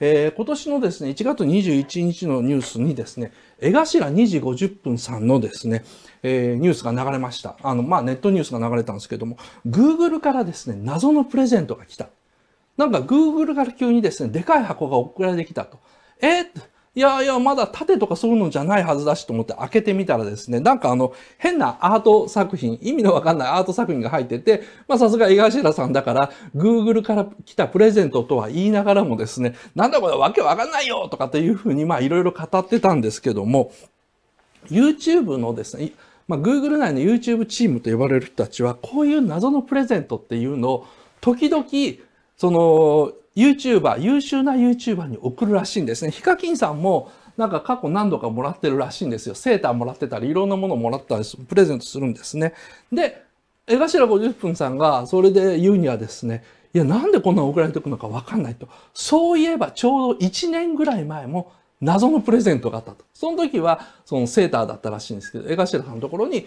えー、今年のですね、1月21日のニュースにですね、江頭2時50分さんのですね、えー、ニュースが流れました。あの、まあ、ネットニュースが流れたんですけども、Google からですね、謎のプレゼントが来た。なんか Google から急にですね、でかい箱が送られてきたと。えー、いやいや、まだ縦とかそういうのじゃないはずだしと思って開けてみたらですね、なんかあの、変なアート作品、意味のわかんない アート作品が入ってて、まあさすが江頭さんだから、Google から来たプレゼントとは言いながらもですね、なんだこれわけわかんないよとかっていうふうに、まあいろいろ語ってたんですけども、YouTube のですね、まあ、Google 内の YouTube チームと呼ばれる人たちは、こういう謎のプレゼントっていうのを、時々そのユーチューバー、優秀なユーチューバーに送るらしいんですね。ヒカキンさんもなんか過去何度かもらってるらしいんですよ。セーターもらってたり、いろんなものもらったり、プレゼントするんですね。で、江頭50分さんがそれで言うにはですね、いや、なんでこんな送られてくるのかわかんないと。そういえばちょうど1年ぐらい前も謎のプレゼントがあったと。その時はそのセーターだったらしいんですけど、江頭さんのところに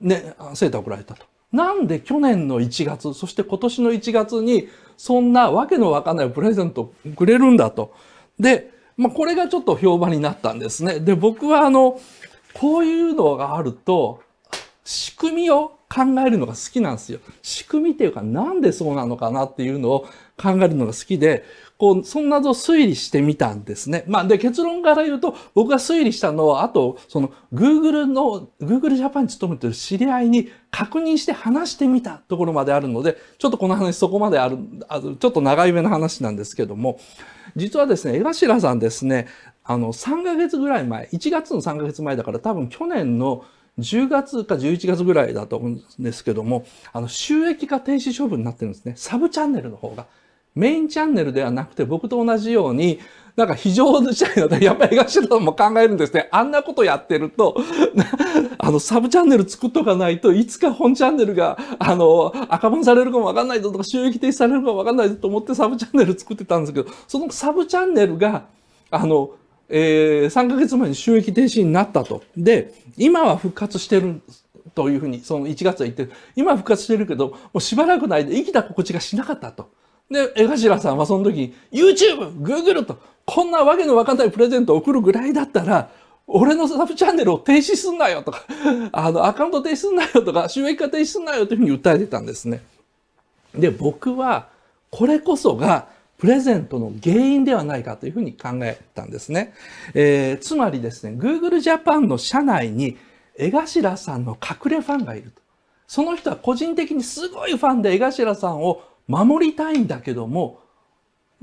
ね、セーター送られたと。なんで去年の1月、そして今年の1月に、そんなわけのわかんないプレゼントくれるんだと。で、まあ、これがちょっと評判になったんですね。で、僕はあの、こういうのがあると、仕組みを考えるのが好きなんですよ。仕組みっていうか、なんでそうなのかなっていうのを考えるのが好きで、こう、そんなぞ推理してみたんですね。まあ、で、結論から言うと、僕が推理したのは、あと、その、Google の、Google ジャパンに勤めてる知り合いに確認して話してみたところまであるので、ちょっとこの話そこまである、あちょっと長い目の話なんですけども、実はですね、江頭さんですね、あの、3ヶ月ぐらい前、1月の3ヶ月前だから多分去年の10月か11月ぐらいだと思うんですけども、あの、収益化停止処分になってるんですね。サブチャンネルの方が。メインチャンネルではなくて僕と同じように、なんか非常事態だったやっぱり東野んも考えるんですね。あんなことやってると、あの、サブチャンネル作っとかないといつか本チャンネルが、あの、赤本されるかもわかんないぞとか、収益停止されるかもわかんないぞと思ってサブチャンネル作ってたんですけど、そのサブチャンネルが、あの、えー、3ヶ月前に収益停止になったと。で、今は復活してるというふうに、その1月は言ってる。今は復活してるけど、もうしばらくないで生きた心地がしなかったと。で、江頭さんはその時、YouTube、Google と、こんなわけのわかんないプレゼントを送るぐらいだったら、俺のサブチャンネルを停止すんなよとか、あの、アカウント停止すんなよとか、収益化停止すんなよというふうに訴えてたんですね。で、僕は、これこそが、プレゼントの原因ではないかというふうに考えたんですね。えー、つまりですね、Google Japan の社内に江頭さんの隠れファンがいると。その人は個人的にすごいファンで江頭さんを守りたいんだけども、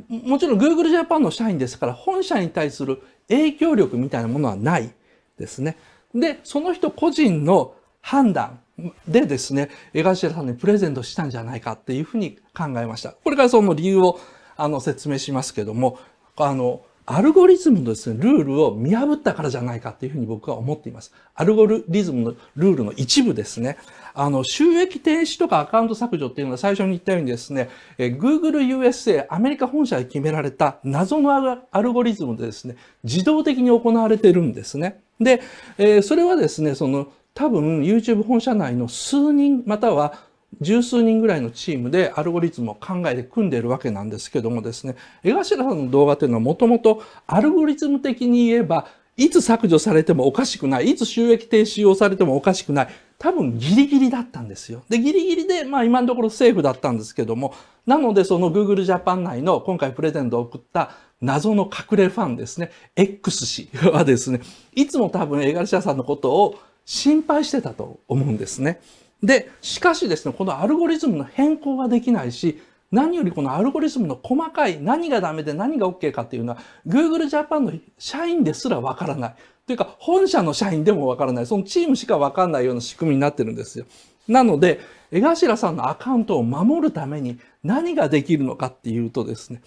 もちろん Google Japan の社員ですから、本社に対する影響力みたいなものはないですね。で、その人個人の判断でですね、江頭さんにプレゼントしたんじゃないかっていうふうに考えました。これからその理由をあの説明しますけども、あの、アルゴリズムのですね、ルールを見破ったからじゃないかっていうふうに僕は思っています。アルゴリズムのルールの一部ですね。あの、収益停止とかアカウント削除っていうのは最初に言ったようにですね、え Google USA アメリカ本社で決められた謎のアルゴリズムでですね、自動的に行われてるんですね。で、えー、それはですね、その、多分 YouTube 本社内の数人または十数人ぐらいのチームでアルゴリズムを考えて組んでいるわけなんですけどもですね、江頭さんの動画っていうのはもともとアルゴリズム的に言えば、いつ削除されてもおかしくない、いつ収益停止をされてもおかしくない、多分ギリギリだったんですよ。で、ギリギリで、まあ今のところセーフだったんですけども、なのでその Google Japan 内の今回プレゼントを送った謎の隠れファンですね、X 氏はですね、いつも多分映画社さんのことを心配してたと思うんですね。で、しかしですね、このアルゴリズムの変更ができないし、何よりこのアルゴリズムの細かい何がダメで何が OK かっていうのは Google Japan の社員ですらわからない。というか本社の社員でもわからない。そのチームしかわかんないような仕組みになってるんですよ。なので、江頭さんのアカウントを守るために何ができるのかっていうとですね、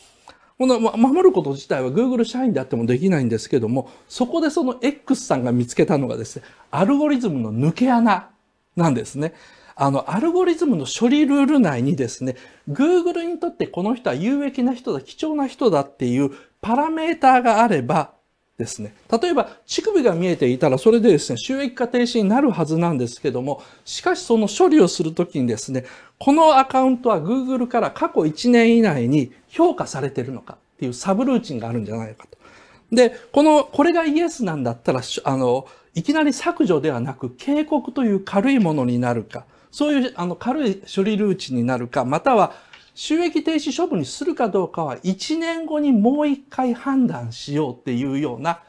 この守ること自体は Google 社員であってもできないんですけども、そこでその X さんが見つけたのがですね、アルゴリズムの抜け穴なんですね。あの、アルゴリズムの処理ルール内にですね、Google にとってこの人は有益な人だ、貴重な人だっていうパラメーターがあればですね、例えば乳首が見えていたらそれでですね、収益化停止になるはずなんですけども、しかしその処理をするときにですね、このアカウントは Google から過去1年以内に評価されているのかっていうサブルーチンがあるんじゃないかと。で、この、これがイエスなんだったら、あの、いきなり削除ではなく警告という軽いものになるか、そういうあの軽い処理ルーチになるか、または収益停止処分にするかどうかは1年後にもう1回判断しようっていうような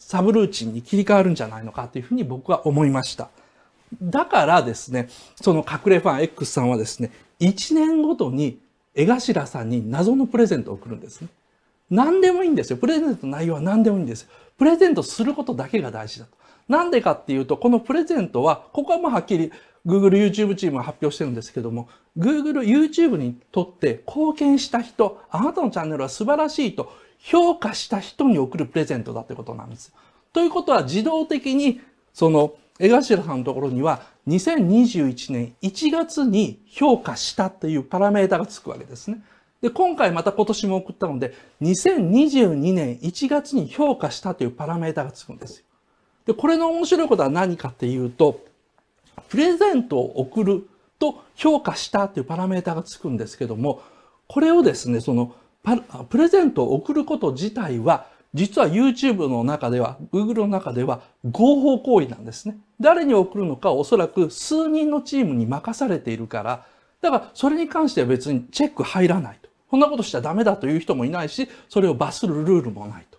サブルーチンに切り替わるんじゃないのかというふうに僕は思いました。だからですね、その隠れファン X さんはですね、1年ごとに江頭さんに謎のプレゼントを送るんですね。何でもいいんですよ。プレゼントの内容は何でもいいんですよ。プレゼントすることだけが大事だと。なんでかっていうと、このプレゼントは、ここはもうはっきり Google、YouTube チームが発表してるんですけども、Google、YouTube にとって貢献した人、あなたのチャンネルは素晴らしいと評価した人に送るプレゼントだってことなんです。ということは自動的に、その、江頭さんのところには、2021年1月に評価したというパラメータがつくわけですね。で、今回また今年も送ったので、2022年1月に評価したというパラメータがつくんですよ。で、これの面白いことは何かっていうと、プレゼントを送ると評価したっていうパラメータがつくんですけども、これをですね、そのプレゼントを送ること自体は、実は YouTube の中では、Google の中では合法行為なんですね。誰に送るのかおそらく数人のチームに任されているから、だからそれに関しては別にチェック入らないと。こんなことしちゃダメだという人もいないし、それを罰するルールもないと。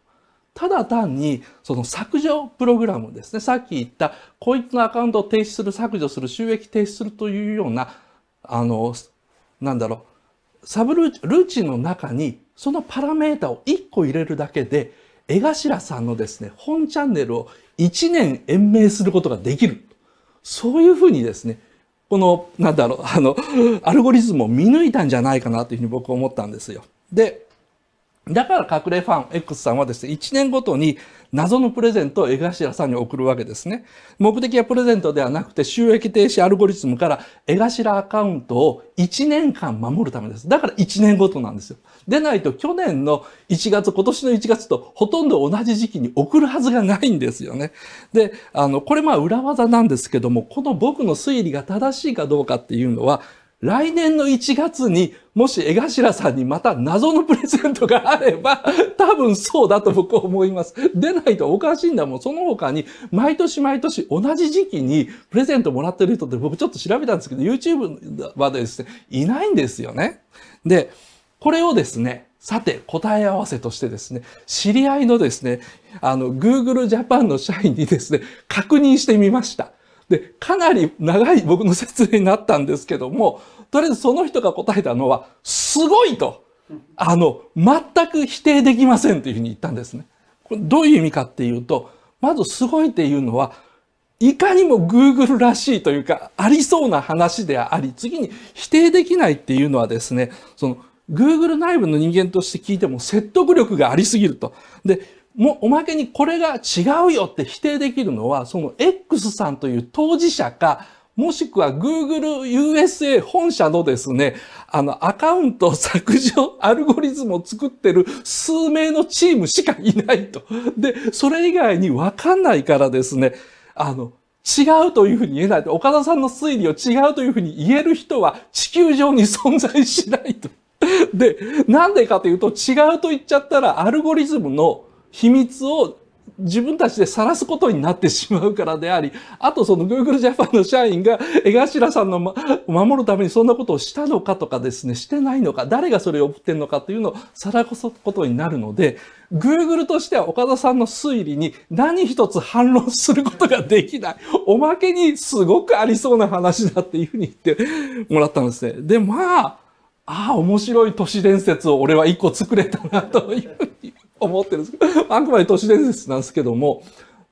ただ単に、その削除プログラムですね。さっき言った、こいつのアカウントを停止する、削除する、収益停止するというような、あの、なんだろう、サブルーチ、ンの中に、そのパラメータを1個入れるだけで、江頭さんのですね、本チャンネルを1年延命することができる。そういうふうにですね、この、なんだろう、あの、アルゴリズムを見抜いたんじゃないかなというふうに僕は思ったんですよ。で、だから隠れファン X さんはですね、1年ごとに謎のプレゼントを江頭さんに送るわけですね。目的はプレゼントではなくて収益停止アルゴリズムから江頭アカウントを1年間守るためです。だから1年ごとなんですよ。でないと去年の1月、今年の1月とほとんど同じ時期に送るはずがないんですよね。で、あの、これまあ裏技なんですけども、この僕の推理が正しいかどうかっていうのは、来年の1月にもし江頭さんにまた謎のプレゼントがあれば、多分そうだと僕は思います。でないとおかしいんだもん。その他に、毎年毎年同じ時期にプレゼントもらってる人って僕ちょっと調べたんですけど、YouTube はですね、いないんですよね。で、これをですね、さて、答え合わせとしてですね、知り合いのですね、あの、Google Japan の社員にですね、確認してみました。で、かなり長い僕の説明になったんですけども、とりあえずその人が答えたのは、すごいと、あの、全く否定できませんというふうに言ったんですね。これどういう意味かっていうと、まずすごいっていうのは、いかにも Google らしいというか、ありそうな話であり、次に否定できないっていうのはですね、その、Google 内部の人間として聞いても説得力がありすぎると。で、もうおまけにこれが違うよって否定できるのは、その X さんという当事者か、もしくは Google USA 本社のですね、あの、アカウント削除アルゴリズムを作ってる数名のチームしかいないと。で、それ以外にわかんないからですね、あの、違うというふうに言えない。岡田さんの推理を違うというふうに言える人は地球上に存在しないと。で、なんでかというと違うと言っちゃったらアルゴリズムの秘密を自分たちで晒すことになってしまうからであり、あとその Google Japan の社員が江頭さんの、ま、守るためにそんなことをしたのかとかですね、してないのか、誰がそれを送ってんのかというのを晒すことになるので、Google としては岡田さんの推理に何一つ反論することができない。おまけにすごくありそうな話だっていうふうに言ってもらったんですね。で、まあ、ああ、面白い都市伝説を俺は一個作れたなというふうに思ってるんですけど、あくまで都市伝説なんですけども、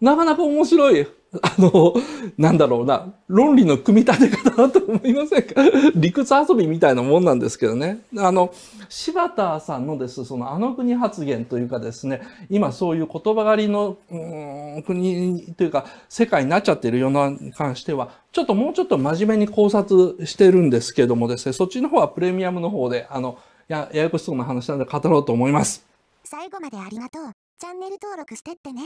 なかなか面白い、あの、なんだろうな、論理の組み立て方だと思いませんか理屈遊びみたいなもんなんですけどね。あの、柴田さんのです、そのあの国発言というかですね、今そういう言葉狩りの、うん、国というか、世界になっちゃってる世のなに関しては、ちょっともうちょっと真面目に考察してるんですけどもですね、そっちの方はプレミアムの方で、あの、や、ややこしそうな話なんで語ろうと思います。最後までありがとう。チャンネル登録してってね。